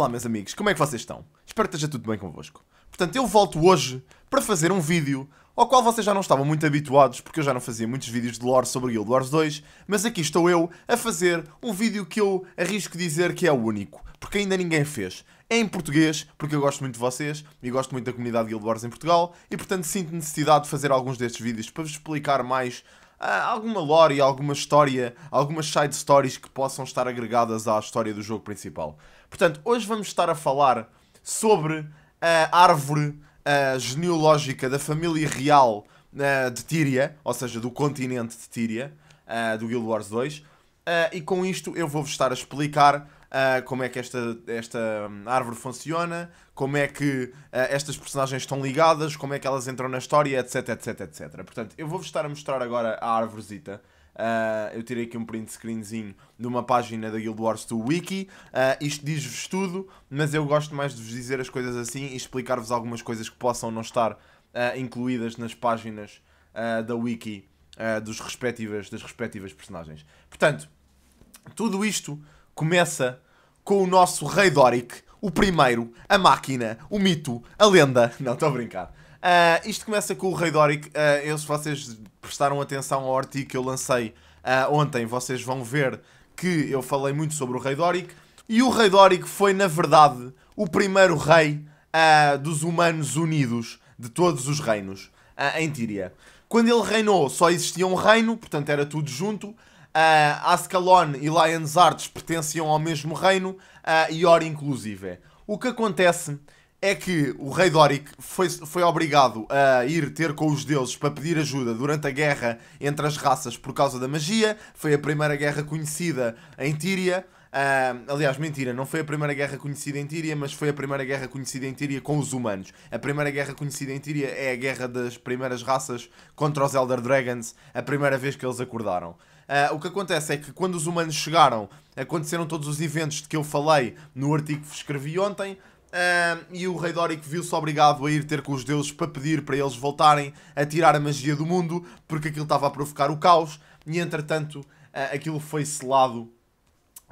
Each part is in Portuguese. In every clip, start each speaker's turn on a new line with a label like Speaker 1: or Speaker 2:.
Speaker 1: Olá meus amigos, como é que vocês estão? Espero que esteja tudo bem convosco. Portanto, eu volto hoje para fazer um vídeo ao qual vocês já não estavam muito habituados, porque eu já não fazia muitos vídeos de lore sobre Guild Wars 2, mas aqui estou eu a fazer um vídeo que eu arrisco dizer que é o único, porque ainda ninguém fez. É em português, porque eu gosto muito de vocês e gosto muito da comunidade Guild Wars em Portugal, e portanto sinto necessidade de fazer alguns destes vídeos para vos explicar mais ah, alguma lore alguma história, algumas side stories que possam estar agregadas à história do jogo principal. Portanto, hoje vamos estar a falar sobre a árvore a ah, genealógica da família real ah, de Tíria, ou seja, do continente de Tíria, do Guild Wars 2. e com isto eu vou-vos estar a explicar uh, como é que esta, esta hum, árvore funciona, como é que uh, estas personagens estão ligadas, como é que elas entram na história, etc, etc, etc. Portanto, eu vou-vos estar a mostrar agora a árvorezita. Uh, ah, eu tirei aqui um print screenzinho de uma página da Guild Wars 2 Wiki. Uh, isto diz-vos tudo, mas eu gosto mais de vos dizer as coisas assim e explicar-vos algumas coisas que possam não estar uh, incluídas nas páginas da Wiki dos respectivas, das respectivas personagens. Portanto, tudo isto começa com o nosso rei Doric, o primeiro, a máquina, o mito, a lenda. Não, estou a brincar. Uh, isto começa com o rei Doric. Uh, eu, se vocês prestaram atenção ao artigo que eu lancei uh, ontem, vocês vão ver que eu falei muito sobre o rei Doric. E o rei Doric foi, na verdade, o primeiro rei uh, dos humanos unidos de todos os reinos em Tíria. Quando ele reinou, só existia um reino, portanto era tudo junto. Uh, Ascalon e Lions Arts pertenciam ao mesmo reino, uh, ah, Ior inclusive. O que acontece é que o rei Doric foi, foi obrigado a ir ter com os deuses para pedir ajuda durante a guerra entre as raças por causa da magia. Foi a primeira guerra conhecida em Tíria. Uh, aliás, mentira, não foi a primeira guerra conhecida em Tíria, mas foi a primeira guerra conhecida em Tíria com os humanos. A primeira guerra conhecida em Tíria é a guerra das primeiras raças contra os Elder Dragons, a primeira vez que eles acordaram. Uh, o que acontece é que quando os humanos chegaram, aconteceram todos os eventos de que eu falei no artigo que escrevi ontem. Uh, e o rei Dóric viu-se obrigado a ir ter com os deuses para pedir para eles voltarem a tirar a magia do mundo, porque aquilo estava a provocar o caos, e entretanto uh, aquilo foi selado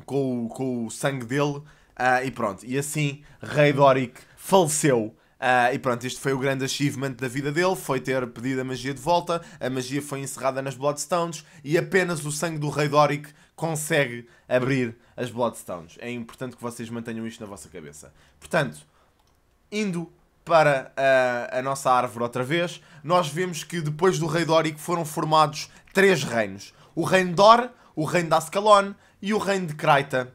Speaker 1: com o, com o sangue dele, e pronto. E assim, rei Dóric faleceu Uh, e pronto, isto foi o grande achievement da vida dele, foi ter pedido a magia de volta, a magia foi encerrada nas Bloodstones e apenas o sangue do Rei Doric consegue abrir as Bloodstones. É importante que vocês mantenham isto na vossa cabeça. Portanto, indo para a, ah, a, nossa árvore outra vez, nós vemos que depois do Rei Dórico foram formados três reinos. O Reino Dor, o Reino de Ascalon e o Reino de Kraita,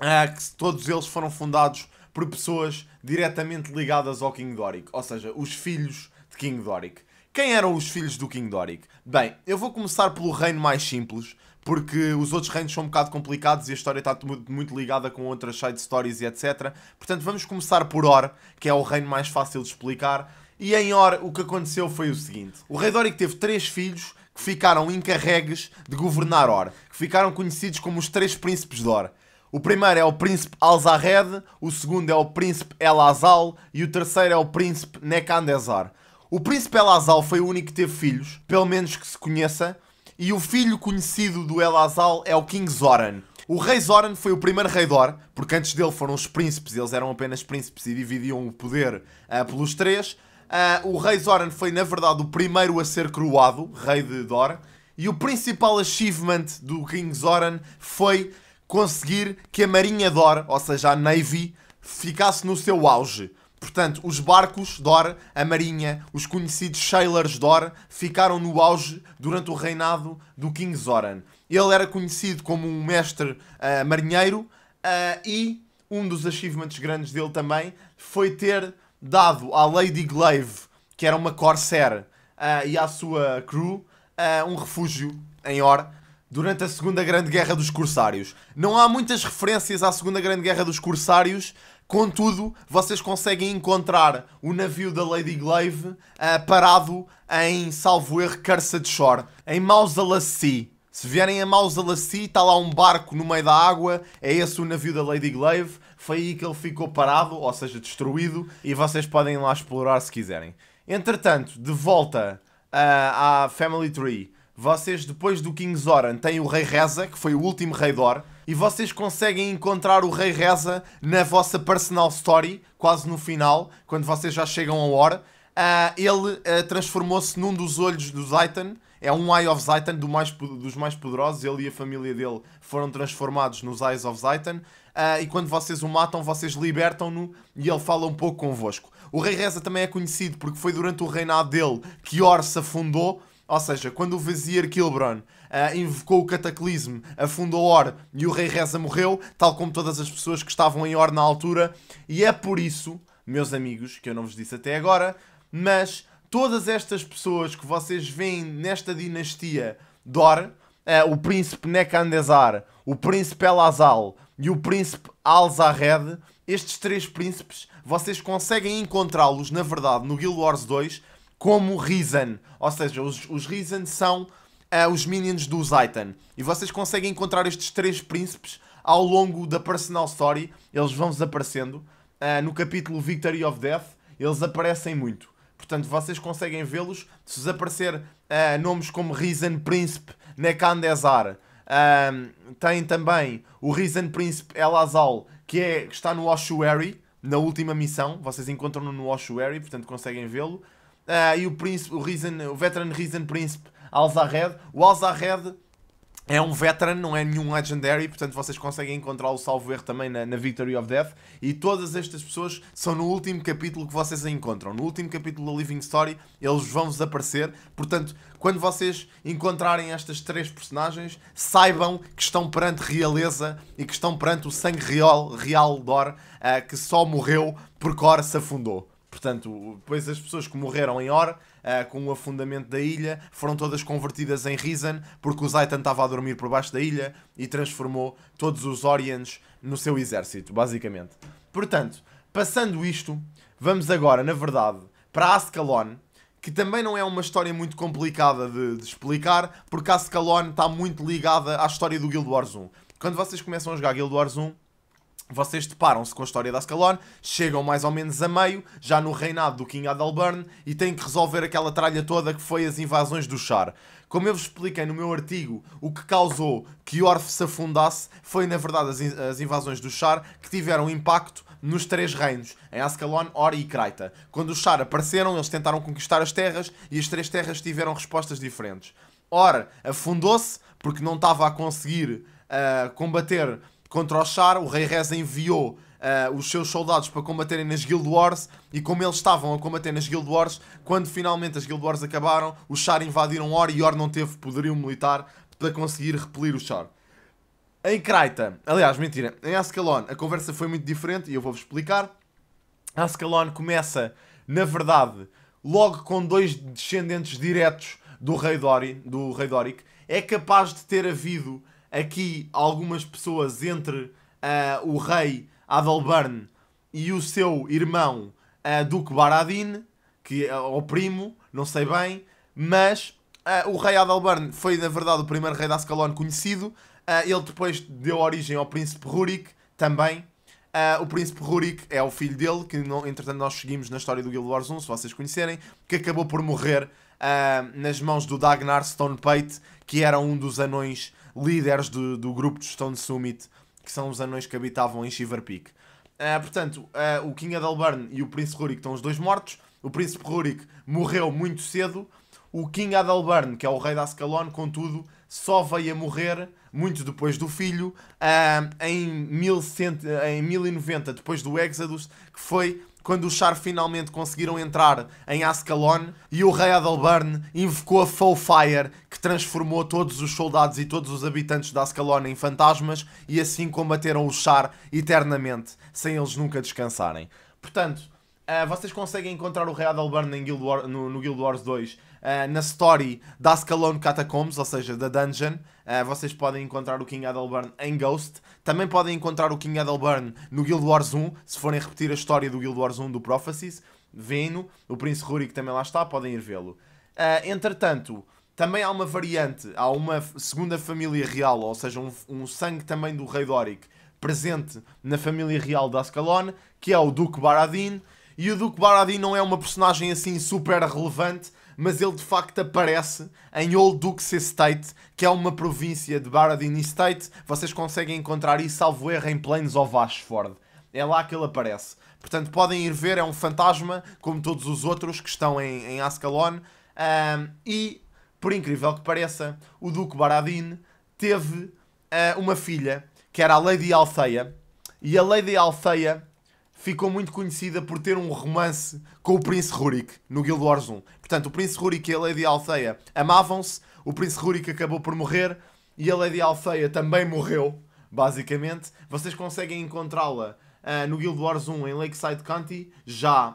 Speaker 1: uh, ah, que todos eles foram fundados por pessoas diretamente ligadas ao King Doric, ou seja, os filhos de King Doric. Quem eram os filhos do King Doric? Bem, eu vou começar pelo reino mais simples, porque os outros reinos são um bocado complicados e a história está muito ligada com outras side stories e etc. Portanto, vamos começar por Or, que é o reino mais fácil de explicar. E em Or, o que aconteceu foi o seguinte: o rei Doric teve três filhos que ficaram encarregues de governar Or, que ficaram conhecidos como os Três Príncipes de Or. O primeiro é o príncipe Alzahed, o segundo é o príncipe Elazal e o terceiro é o príncipe Necandezar. O príncipe Elazal foi o único que teve filhos, pelo menos que se conheça, e o filho conhecido do Elazal é o King Zoran. O rei Zoran foi o primeiro rei Dor, porque antes dele foram os príncipes, eles eram apenas príncipes e dividiam o poder uh, pelos três. Uh, o rei Zoran foi, na verdade, o primeiro a ser croado, rei de Dor. E o principal achievement do King Zoran foi conseguir que a Marinha DOR, ou seja, a Navy, ficasse no seu auge. Portanto, os barcos DOR, a Marinha, os conhecidos sailors DOR, ficaram no auge durante o reinado do King Zoran. Ele era conhecido como um mestre uh, marinheiro uh, e um dos achievements grandes dele também foi ter dado à Lady Glaive, que era uma corsair, uh, e à sua crew, um refúgio em Or, durante a Segunda Grande Guerra dos Corsários. Não há muitas referências à Segunda Grande Guerra dos Corsários, contudo, vocês conseguem encontrar o navio da Lady Glaive uh, parado em, salvo erro, Carsa de Shore, em Mausala Sea. Se vierem a Mausala Sea, está lá um barco no meio da água, é esse o navio da Lady Glaive, foi aí que ele ficou parado, ou seja, destruído, e vocês podem lá explorar se quiserem. Entretanto, de volta uh, à Family Tree, vocês depois do King Zoran têm o Rei Reza, que foi o último Rei Dor, e vocês conseguem encontrar o Rei Reza na vossa personal story, quase no final, quando vocês já chegam a hora. Uh, ele uh, transformou-se num dos olhos do Zaitan, é um Eye of Zaitan do mais, dos mais poderosos, ele e a família dele foram transformados nos Eyes of Zaitan, uh, e quando vocês o matam, vocês libertam-no e ele fala um pouco convosco. O Rei Reza também é conhecido porque foi durante o reinado dele que se afundou, ou seja, quando o Vizier Kilbron uh, eh, invocou o cataclismo, afundou Or e o Rei Reza morreu, tal como todas as pessoas que estavam em Or na altura, e é por isso, meus amigos, que eu não vos disse até agora, mas todas estas pessoas que vocês veem nesta dinastia de Or, uh, o príncipe Nekandesar o príncipe Elazal e o príncipe Alzared, estes três príncipes, vocês conseguem encontrá-los, na verdade, no Guild Wars 2 como Reason. Ou seja, os, os Reason são uh, os minions do Zaitan. E vocês conseguem encontrar estes três príncipes ao longo da personal story. Eles vão desaparecendo. Uh, no capítulo Victory of Death, eles aparecem muito. Portanto, vocês conseguem vê-los. Se desaparecer uh, eh, nomes como Reason Príncipe, Nekandezar. tem também o Reason Príncipe Elazal, que, é, que está no Ossuary, na última missão. Vocês encontram-no no Ossuary, portanto conseguem vê-lo uh, e o, príncipe, o, Reason, o veteran Reason Príncipe Alzared. O Alzared é um veteran, não é nenhum legendary, portanto vocês conseguem encontrá-lo, salvo erro, também na, na, Victory of Death. E todas estas pessoas são no último capítulo que vocês a encontram. No último capítulo da Living Story, eles vão desaparecer. Portanto, quando vocês encontrarem estas três personagens, saibam que estão perante realeza e que estão perante o sangue real, real Dor, uh, ah, que só morreu porque Or se afundou. Portanto, depois as pessoas que morreram em Or, uh, com o afundamento da ilha, foram todas convertidas em risen porque o Zaitan estava a dormir por baixo da ilha e transformou todos os Oriens no seu exército, basicamente. Portanto, passando isto, vamos agora, na verdade, para Ascalon, que também não é uma história muito complicada de, de explicar, porque Ascalon está muito ligada à história do Guild Wars 1. Quando vocês começam a jogar Guild Wars 1, vocês deparam-se com a história da Ascalon, chegam mais ou menos a meio, já no reinado do King Adalburn, e têm que resolver aquela tralha toda que foi as invasões do Char. Como eu vos expliquei no meu artigo, o que causou que Orf se afundasse foi, na verdade, as, in as invasões do Char que tiveram impacto nos três reinos, em Ascalon, Ori e Kraita. Quando os Char apareceram, eles tentaram conquistar as terras e as três terras tiveram respostas diferentes. Ora, afundou-se porque não estava a conseguir uh, combater contra o Char, o rei Reza enviou uh, os seus soldados para combaterem nas Guild Wars e como eles estavam a combater nas Guild Wars, quando finalmente as Guild Wars acabaram, o Char invadiram Or e Or não teve poderio militar para conseguir repelir o Char. Em Kraita, aliás, mentira, em Ascalon a conversa foi muito diferente e eu vou-vos explicar. Ascalon começa, na verdade, logo com dois descendentes diretos do rei Dori, do rei Doric. É capaz de ter havido aqui algumas pessoas entre uh, o rei Adalbern e o seu irmão uh, Duque Baradin, que é uh, eh, o primo, não sei bem, mas o rei Adalbern foi na verdade o primeiro rei da Ascalon conhecido. ele depois deu origem ao príncipe Rurik também. o príncipe Rurik é o filho dele, que não, entretanto nós seguimos na história do Guild Wars 1, se vocês conhecerem, que acabou por morrer nas mãos do Dagnar Stonepate, que era um dos anões líderes do, do grupo de Stone Summit, que são os anões que habitavam em Shiver Peak. Uh, portanto, uh, o King Adalburn e o Príncipe Rurik estão os dois mortos. O Príncipe Rurik morreu muito cedo. O King Adalburn, que é o rei da Ascalon, contudo, só veio a morrer muito depois do filho, uh, em, 1100, em 1090, depois do Exodus, que foi quando os Char finalmente conseguiram entrar em Ascalon e o rei Adalburn invocou a Foe Fire, transformou todos os soldados e todos os habitantes da Ascalona em fantasmas e assim combateram o Char eternamente, sem eles nunca descansarem. Portanto, uh, vocês conseguem encontrar o Rei Adalburn em Guild War, no, no, Guild Wars 2 uh, eh, na story da Ascalon Catacombs, ou seja, da Dungeon. Uh, vocês podem encontrar o King Adalburn em Ghost. Também podem encontrar o King Adalburn no Guild Wars 1, se forem repetir a história do Guild Wars 1 do Prophecies. Vêem-no. O Príncipe Rurik também lá está, podem ir vê-lo. entretanto, também há uma variante, há uma segunda família real, ou seja, um, um sangue também do rei doric presente na família real de Ascalon, que é o Duque Baradin. E o Duque Baradin não é uma personagem assim super relevante, mas ele de facto aparece em Old Dukes Estate, que é uma província de Baradin Estate. Vocês conseguem encontrar isso, salvo erro, em Plains of Ashford. É lá que ele aparece. Portanto, podem ir ver, é um fantasma, como todos os outros que estão em, em Ascalon. Um, e por incrível que pareça, o Duque Baradin teve uh, uma filha, que era a Lady Althea, e a Lady Althea ficou muito conhecida por ter um romance com o Príncipe Rurik no Guild Wars 1. Portanto, o Príncipe Rurik e a Lady Althea amavam-se, o Príncipe Rurik acabou por morrer e a Lady Althea também morreu, basicamente. Vocês conseguem encontrá-la uh, no Guild Wars 1 em Lakeside County, já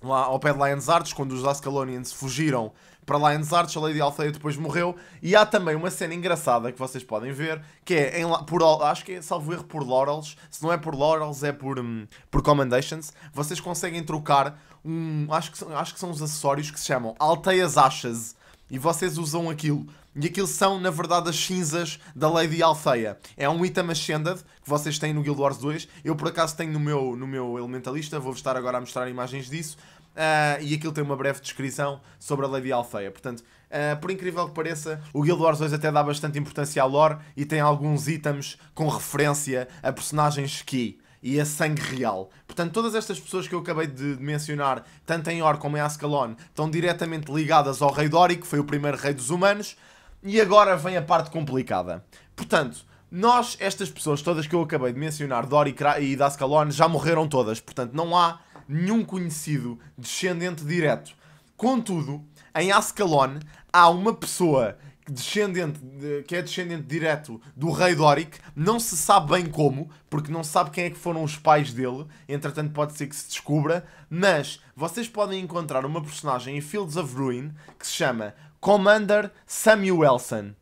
Speaker 1: lá ao pé de Lions Arts, quando os Ascalonians fugiram para Lions arts a Lady Althea depois morreu, e há também uma cena engraçada que vocês podem ver, que é, em, por, acho que é, salvo erro, por Laurels, se não é por Laurels é por, um, por Commendations, vocês conseguem trocar um, acho que, são, acho que são os acessórios que se chamam Alteias Ashes, e vocês usam aquilo. E aquilo são, na verdade, as cinzas da Lady Althea. É um item Ascended que vocês têm no Guild Wars 2. Eu, por acaso, tenho no meu, no meu Elementalista. vou estar agora a mostrar imagens disso. Uh, e aquilo tem uma breve descrição sobre a Lady Alfeia. Portanto, uh, por incrível que pareça, o Guild Wars 2 até dá bastante importância à lore e tem alguns itens com referência a personagens que e a sangue real. Portanto, todas estas pessoas que eu acabei de mencionar, tanto em Or como em Ascalon, estão diretamente ligadas ao Rei Dori, que foi o primeiro rei dos humanos, e agora vem a parte complicada. Portanto, nós, estas pessoas todas que eu acabei de mencionar, Dori e Ascalon, já morreram todas, portanto não há nenhum conhecido descendente direto. Contudo, em Ascalon há uma pessoa descendente, que é descendente direto do rei Doric, não se sabe bem como, porque não se sabe quem é que foram os pais dele, entretanto pode ser que se descubra, mas vocês podem encontrar uma personagem em Fields of Ruin que se chama Commander Samuelson.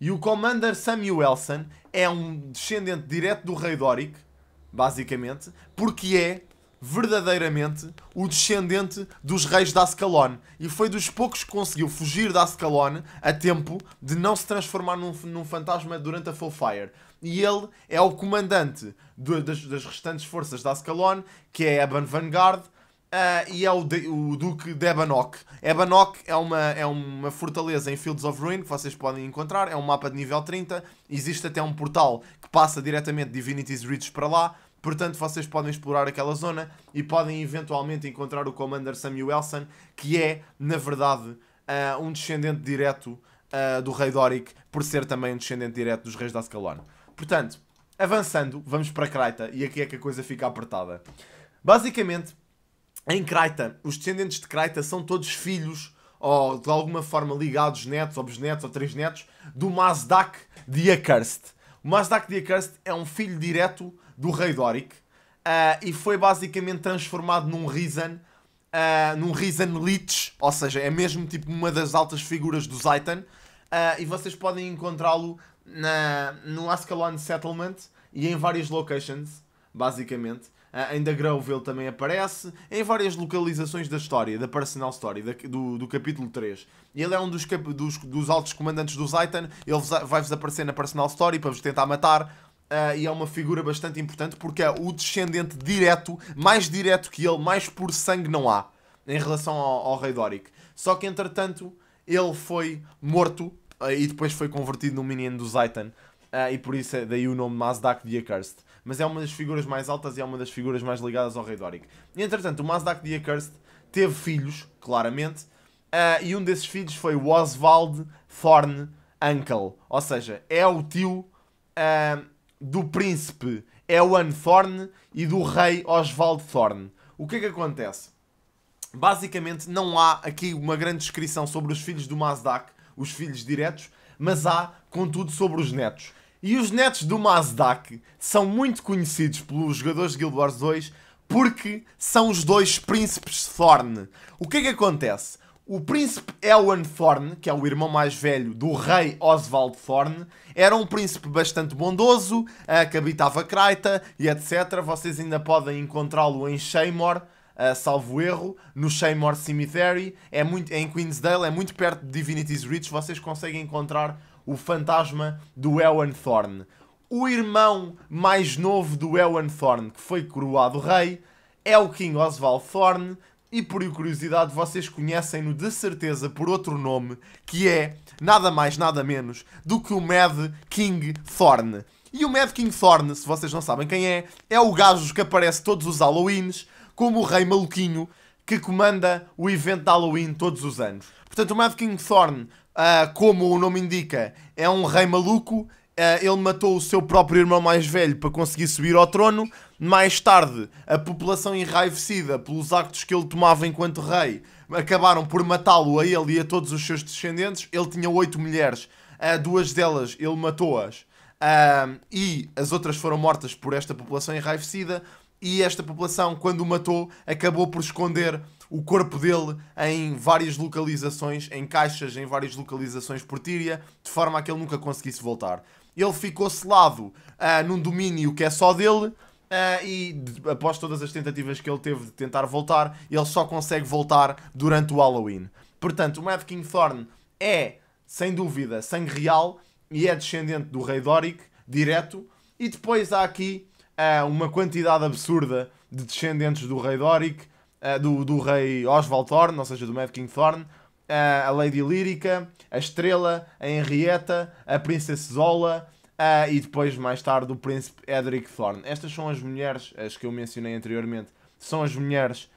Speaker 1: E o Commander Samuelson é um descendente direto do rei Doric, basicamente, porque é verdadeiramente o descendente dos reis de Ascalon e foi dos poucos que conseguiu fugir de Ascalon a tempo de não se transformar num, num fantasma durante a Full Fire. E ele é o comandante do, das, das, restantes forças de Ascalon, que é Eban Vanguard, Uh, e é o, de, o, Duque de Ebanok. Ebanok é uma, é uma fortaleza em Fields of Ruin que vocês podem encontrar. É um mapa de nível 30. Existe até um portal que passa diretamente de Divinity's Reach para lá. Portanto, vocês podem explorar aquela zona e podem eventualmente encontrar o Commander Samuelson, que é, na verdade, uh, um descendente direto uh, do Rei Doric, por ser também um descendente direto dos Reis da Ascalon. Portanto, avançando, vamos para Kraita, e aqui é que a coisa fica apertada. Basicamente, em Kraita, os descendentes de Kraita são todos filhos ou de alguma forma ligados, netos, ou bisnetos, ou três netos, do Mazdak de Acurst. O Mazdak de Acurst é um filho direto do rei Doric. uh, eh, e foi basicamente transformado num Risen, uh, num Risen Lich, ou seja, é mesmo tipo uma das altas figuras do Zaitan. Uh, e vocês podem encontrá-lo no Ascalon Settlement e em várias locations, basicamente. Uh, em The ele também aparece, em várias localizações da história, da Personal Story, da, do, do capítulo 3. Ele é um dos, dos, dos altos comandantes do Zaitan, ele vai-vos aparecer na Personal Story para vos tentar matar. Uh, e é uma figura bastante importante porque é o descendente direto, mais direto que ele, mais por sangue não há em relação ao, ao rei Dóric. Só que entretanto ele foi morto uh, e depois foi convertido num menino do Zaitan uh, e por isso é daí o nome Mazdak the Accursed. Mas é uma das figuras mais altas e é uma das figuras mais ligadas ao rei Dóric. E, entretanto, o Mazdak the Accursed teve filhos, claramente, e um desses filhos foi o Oswald Thorn Uncle, ou seja, é o tio do príncipe Ewan é Thorne e do rei Oswald Thorne. O que é que acontece? Basicamente, não há aqui uma grande descrição sobre os filhos do Mazdak, os filhos diretos, mas há, contudo, sobre os netos. E os netos do Mazdak são muito conhecidos pelos jogadores de Guild Wars 2 porque são os dois príncipes Thorne. O que é que acontece? O príncipe Elwyn Thorne, que é o irmão mais velho do rei Oswald Thorne, era um príncipe bastante bondoso, eh, que habitava Kraita e etc. Vocês ainda podem encontrá-lo em Seymour, eh, salvo erro, no Seymour Cemetery, é muito, é em Queensdale, é muito perto de Divinity's Reach, vocês conseguem encontrar o fantasma do Elwyn Thorne. O irmão mais novo do Elwyn Thorne, que foi coroado rei, é o King Oswald Thorne, e por curiosidade vocês conhecem-no de certeza por outro nome, que é nada mais nada menos do que o Mad King Thorn. E o Mad King Thorn, se vocês não sabem quem é, é o gajo que aparece todos os Halloweens como o rei maluquinho que comanda o evento de Halloween todos os anos. Portanto, o Mad King Thorn, uh, ah, como o nome indica, é um rei maluco eh, ele matou o seu próprio irmão mais velho para conseguir subir ao trono. Mais tarde, a população enraivecida pelos actos que ele tomava enquanto rei acabaram por matá-lo a ele e a todos os seus descendentes. Ele tinha oito mulheres, eh, duas delas ele matou-as e as outras foram mortas por esta população enraivecida. E esta população, quando o matou, acabou por esconder o corpo dele em várias localizações, em caixas, em várias localizações por Tíria, de forma a que ele nunca conseguisse voltar ele ficou selado uh, num domínio que é só dele. Uh, e após todas as tentativas que ele teve de tentar voltar, ele só consegue voltar durante o Halloween. Portanto, o Mad King Thorn é, sem dúvida, sangue real e é descendente do Rei Doric, direto. E depois há aqui uh, uma quantidade absurda de descendentes do Rei Doric, do, do Rei Oswald Thorn, ou seja, do Mad King Thorn, a Lady Lírica, a Estrela, a Henrietta, a Princesa Zola uh, e depois, mais tarde, o Príncipe Edric Thorne. Estas são as mulheres, as que eu mencionei anteriormente, são as mulheres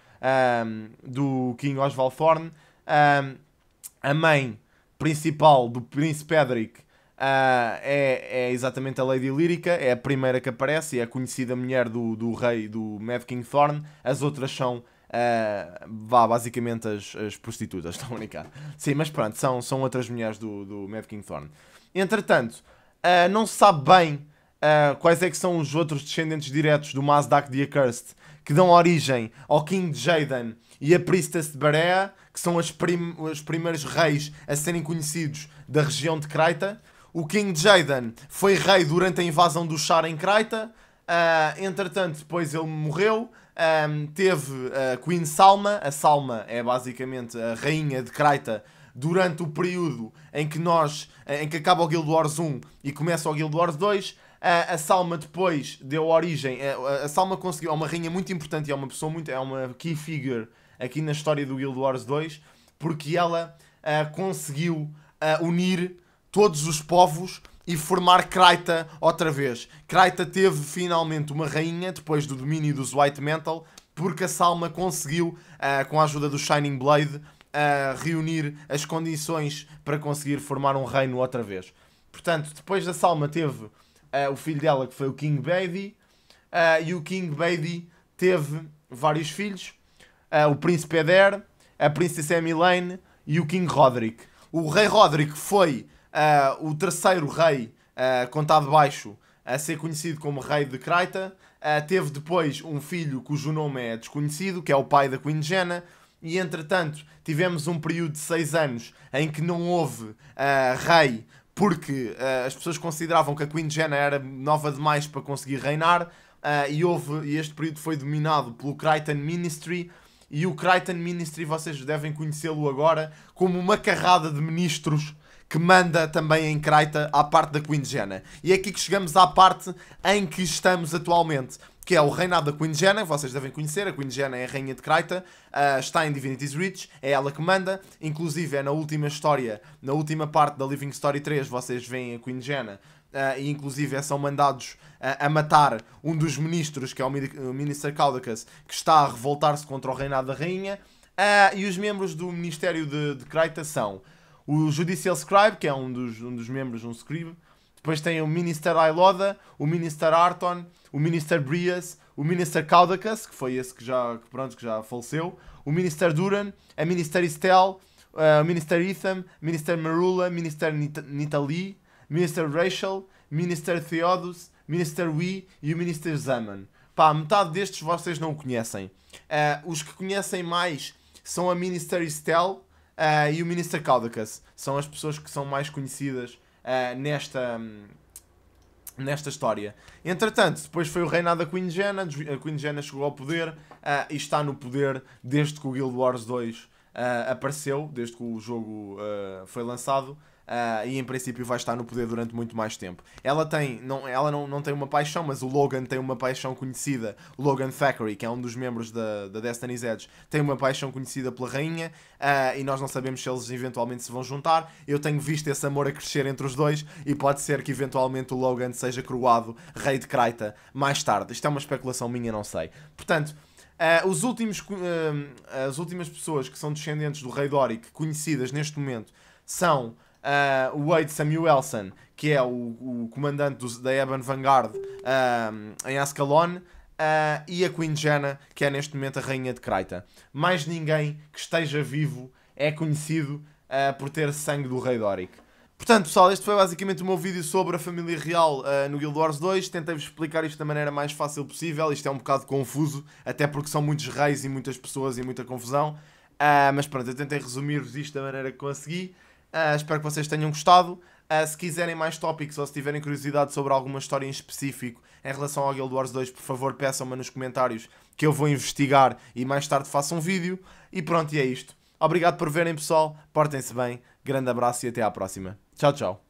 Speaker 1: um, do King Oswald Thorne. Um, a mãe principal do Príncipe Edric uh, é, é, exatamente a Lady Lírica, é a primeira que aparece, e é a conhecida mulher do, do rei do Mad King Thorne. As outras são Uh, vá, basicamente as, as prostitutas, estão a brincar. Sim, mas pronto, são, são outras mulheres do, do Mad King Thorne. Entretanto, uh, não se sabe bem uh, quais é que são os outros descendentes diretos do Mazdak the Accursed que dão origem ao King Jaden e a Priestess de Barea, que são as prim os primeiros reis a serem conhecidos da região de Creta. O King Jaden foi rei durante a invasão do Char em Creta. entretanto, depois ele morreu. Um, teve a Queen Salma. A Salma é basicamente a rainha de Kraita durante o período em que nós em que acaba o Guild Wars 1 e começa o Guild Wars 2. A, a Salma depois deu origem. É, a, a, Salma conseguiu. É uma rainha muito importante e é uma pessoa muito. É uma key figure aqui na história do Guild Wars 2 porque ela uh, conseguiu uh, unir todos os povos e formar Kraita outra vez. Kraita teve finalmente uma rainha depois do domínio dos White Mantle, porque a Salma conseguiu, uh, com a ajuda do Shining Blade, uh, reunir as condições para conseguir formar um reino outra vez. Portanto, depois da Salma teve uh, o filho dela, que foi o King Baby, e o King Baby teve vários filhos, o Príncipe Eder, a Princesa Emilane e o King Roderick. O Rei Roderick foi uh, o terceiro rei, uh, contado baixo, a ser conhecido como rei de Kraita. Uh, ah, teve depois um filho cujo nome é desconhecido, que é o pai da Queen Jenna. E entretanto, tivemos um período de seis anos em que não houve rei porque as pessoas consideravam que a Queen Jenna era nova demais para conseguir reinar. e, houve, e este período foi dominado pelo Crichton Ministry, e o Crichton Ministry vocês devem conhecê-lo agora como uma carrada de ministros que manda também em Kraita à parte da Queen Jenna. E é aqui que chegamos à parte em que estamos atualmente, que é o reinado da Queen Jenna, vocês devem conhecer, a Queen Jenna é a rainha de Kraita, uh, ah, está em Divinity's Reach, é ela que manda, inclusive é na última história, na última parte da Living Story 3, vocês veem a Queen Jenna Uh, e inclusive é, são mandados uh, a matar um dos ministros, que é o, o Minister Caldacus, que está a revoltar-se contra o reinado da rainha. Uh, e os membros do Ministério de, de são o Judicial Scribe, que é um dos, um dos membros, um scribe. Depois tem o Minister Ailoda, o Minister Arton, o Minister Brias, o Minister Caudacus, que foi esse que já, que, pronto, que já faleceu, o Minister Duran, a Minister Estel, uh, o Minister Etham, Minister Marula, Minister Nitali, o Minister Rachel, Minister o Minister Wee e o Minister Zaman. Pá, metade destes vocês não conhecem. Uh, os que conhecem mais são a Minister Estel, uh, e o Minister Caldacus São as pessoas que são mais conhecidas uh, nesta, um, nesta história. Entretanto, depois foi o reinado da Queen Jenna, a Queen Jenna chegou ao poder uh, e está no poder desde que o Guild Wars 2 apareceu, desde que o jogo foi lançado. Uh, e em princípio vai estar no poder durante muito mais tempo. Ela tem, não, ela não, não tem uma paixão, mas o Logan tem uma paixão conhecida. Logan Thackeray, que é um dos membros da, da Destiny's Edge, tem uma paixão conhecida pela rainha uh, e nós não sabemos se eles eventualmente se vão juntar. Eu tenho visto esse amor a crescer entre os dois e pode ser que eventualmente o Logan seja coroado rei de Kraita mais tarde. Isto é uma especulação minha, não sei. Portanto, Uh, os últimos, uh, as últimas pessoas que são descendentes do rei Doric conhecidas neste momento são uh, o Wade Samuelson, que é o, o comandante da Ebon Vanguard ah, em Ascalon, Uh, e a Queen Jenna que é neste momento a rainha de Kraita. Mais ninguém que esteja vivo é conhecido uh, por ter sangue do rei Doric. Portanto, pessoal, este foi basicamente o meu vídeo sobre a família real uh, no Guild Wars 2. Tentei-vos explicar isto da maneira mais fácil possível. Isto é um bocado confuso, até porque são muitos reis e muitas pessoas e muita confusão. mas pronto, eu tentei resumir-vos isto da maneira que consegui. Ah, espero que vocês tenham gostado. Uh, se quiserem mais tópicos ou se tiverem curiosidade sobre alguma história em específico em relação ao Guild Wars 2, por favor peçam-me nos comentários que eu vou investigar e mais tarde faço um vídeo. E pronto, e é isto. Obrigado por verem, pessoal. Portem-se bem. Grande abraço e até à próxima. Tchau, tchau.